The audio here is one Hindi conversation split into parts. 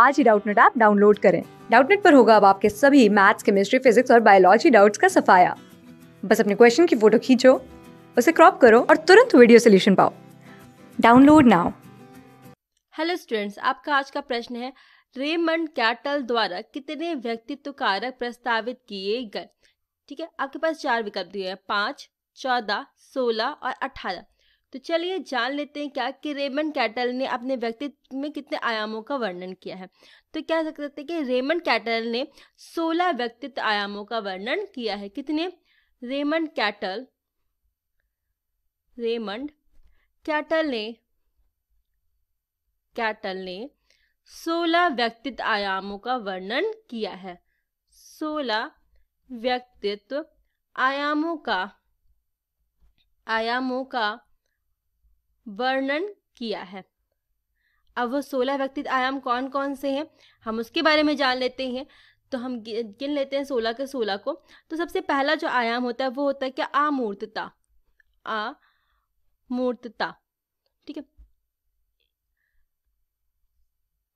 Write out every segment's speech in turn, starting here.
आज ही डाउटनेट ऐप डाउनलोड करें डाउटनेट पर होगा अब आपके सभी मैथ्स केमिस्ट्री फिजिक्स और बायोलॉजी डाउट्स का सफाया बस अपने क्वेश्चन की फोटो खींचो उसे क्रॉप करो और तुरंत वीडियो सोल्यूशन पाओ डाउनलोड नाउ हेलो स्टूडेंट्स आपका आज का प्रश्न है रेमंड कैटल द्वारा कितने व्यक्तित्व कारक प्रस्तावित किए गए ठीक है आपके पास चार विकल्प दिए हैं पाँच चौदह सोलह और अठारह तो चलिए जान लेते हैं क्या कि रेमन कैटल ने अपने व्यक्तित्व में कितने आयामों का वर्णन किया है तो क्या सकते हैं कि रेमन कैटल ने 16 व्यक्तित्व आयामों का वर्णन किया है कितने रेमंड कैटल रेमंड कैटल ने कैटल ने 16 व्यक्तित्व आयामों का वर्णन किया है 16 व्यक्तित्व आयामों का आयामों का वर्णन किया है अब वो सोलह व्यक्तित्व आयाम कौन कौन से हैं हम उसके बारे में जान लेते हैं तो हम गिन लेते हैं सोलह के सोलह को तो सबसे पहला जो आयाम होता है वो होता है क्या आमूर्तता मूर्तता ठीक है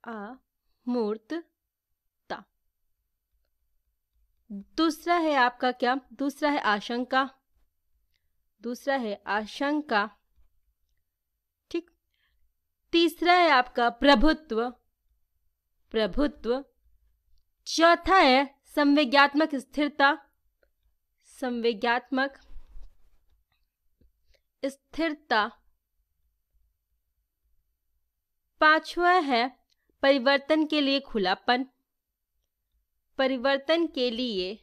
आ मूर्तता दूसरा है आपका क्या दूसरा है आशंका दूसरा है आशंका तीसरा है आपका प्रभुत्व प्रभुत्व चौथा है संवेज्ञात्मक स्थिरता संवेज्ञात्मक स्थिरता पांचवा है परिवर्तन के लिए खुलापन परिवर्तन के लिए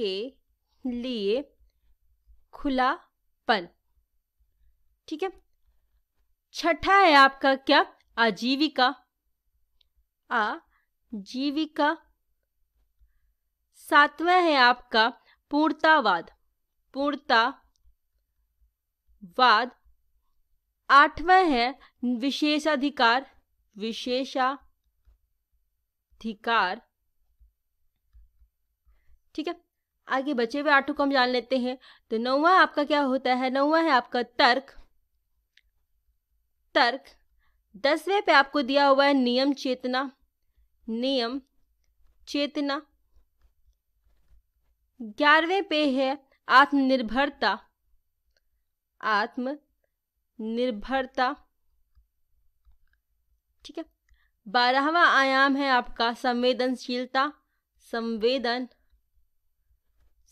के लिए खुलापन ठीक है छठा है आपका क्या आजीविका आ जीविका सातवां है आपका पूर्णतावाद पूर्णता वाद आठवां है विशेषाधिकार विशेषाधिकार ठीक है आगे बचे हुए आठों को हम जान लेते हैं तो नौवा आपका क्या होता है नौवा है आपका तर्क तर्क दसवें पे आपको दिया हुआ है नियम चेतना नियम चेतना ग्यारहवें पे है आत्मनिर्भरता आत्म निर्भरता ठीक है बारहवा आयाम है आपका संवेदनशीलता संवेदन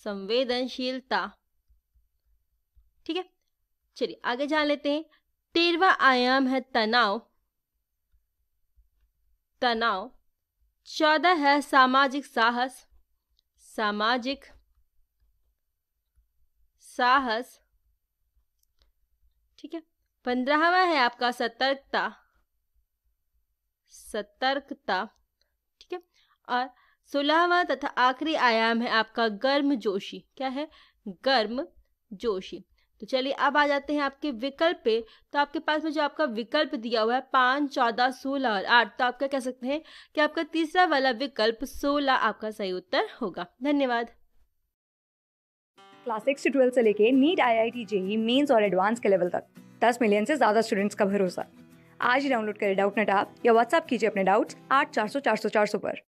संवेदनशीलता ठीक है चलिए आगे जान लेते हैं तेरवा आयाम है तनाव तनाव चौदह है सामाजिक साहस सामाजिक साहस ठीक है पंद्रहवा है आपका सतर्कता सतर्कता ठीक है और सोलहवा तथा आखिरी आयाम है आपका गर्म जोशी क्या है गर्म जोशी तो चलिए अब आ जाते हैं आपके विकल्प पे तो आपके पास में जो आपका विकल्प दिया हुआ है पाँच चौदह सोलह और आठ तो आप क्या कह सकते हैं कि आपका तीसरा वाला विकल्प सोलह आपका सही उत्तर होगा धन्यवाद क्लास सिक्स ट्वेल्थ से लेके NEET I I T JEE mains और एडवांस के लेवल तक दस मिलियन से ज़्यादा स्टूडेंट्स का भरोसा आज ही डाउनलोड करें डाउट नेट आप या व्हाट्सअप कीजिए अपने डाउट्स आठ चार सौ चार सौ चार सौ पर